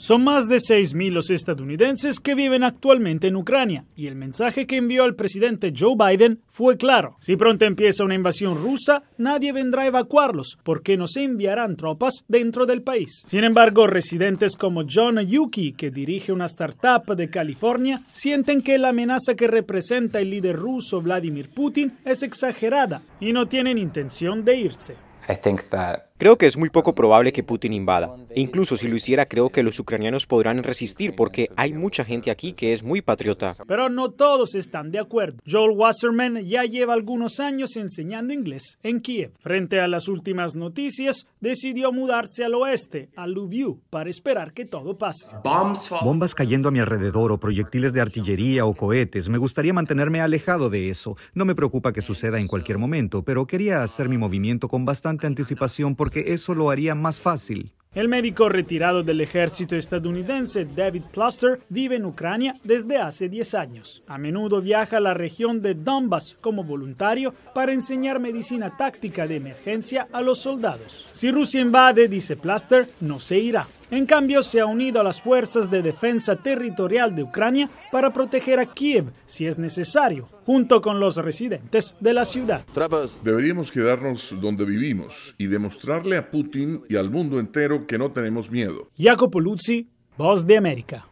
Son más de 6.000 los estadounidenses que viven actualmente en Ucrania y el mensaje que envió al presidente Joe Biden fue claro. Si pronto empieza una invasión rusa, nadie vendrá a evacuarlos porque no se enviarán tropas dentro del país. Sin embargo, residentes como John Yuki, que dirige una startup de California, sienten que la amenaza que representa el líder ruso Vladimir Putin es exagerada y no tienen intención de irse. Creo que es muy poco probable que Putin invada. incluso si lo hiciera, creo que los ucranianos podrán resistir porque hay mucha gente aquí que es muy patriota. Pero no todos están de acuerdo. Joel Wasserman ya lleva algunos años enseñando inglés en Kiev. Frente a las últimas noticias, decidió mudarse al oeste, a Lviv, para esperar que todo pase. Bombas cayendo a mi alrededor o proyectiles de artillería o cohetes. Me gustaría mantenerme alejado de eso. No me preocupa que suceda en cualquier momento, pero quería hacer mi movimiento con bastante anticipación porque que eso lo haría más fácil. El médico retirado del ejército estadounidense David Plaster vive en Ucrania desde hace 10 años. A menudo viaja a la región de Donbass como voluntario para enseñar medicina táctica de emergencia a los soldados. Si Rusia invade, dice Plaster, no se irá. En cambio, se ha unido a las fuerzas de defensa territorial de Ucrania para proteger a Kiev si es necesario, junto con los residentes de la ciudad. Deberíamos quedarnos donde vivimos y demostrarle a Putin y al mundo entero que no tenemos miedo. Jacopo Luzzi, Voz de América.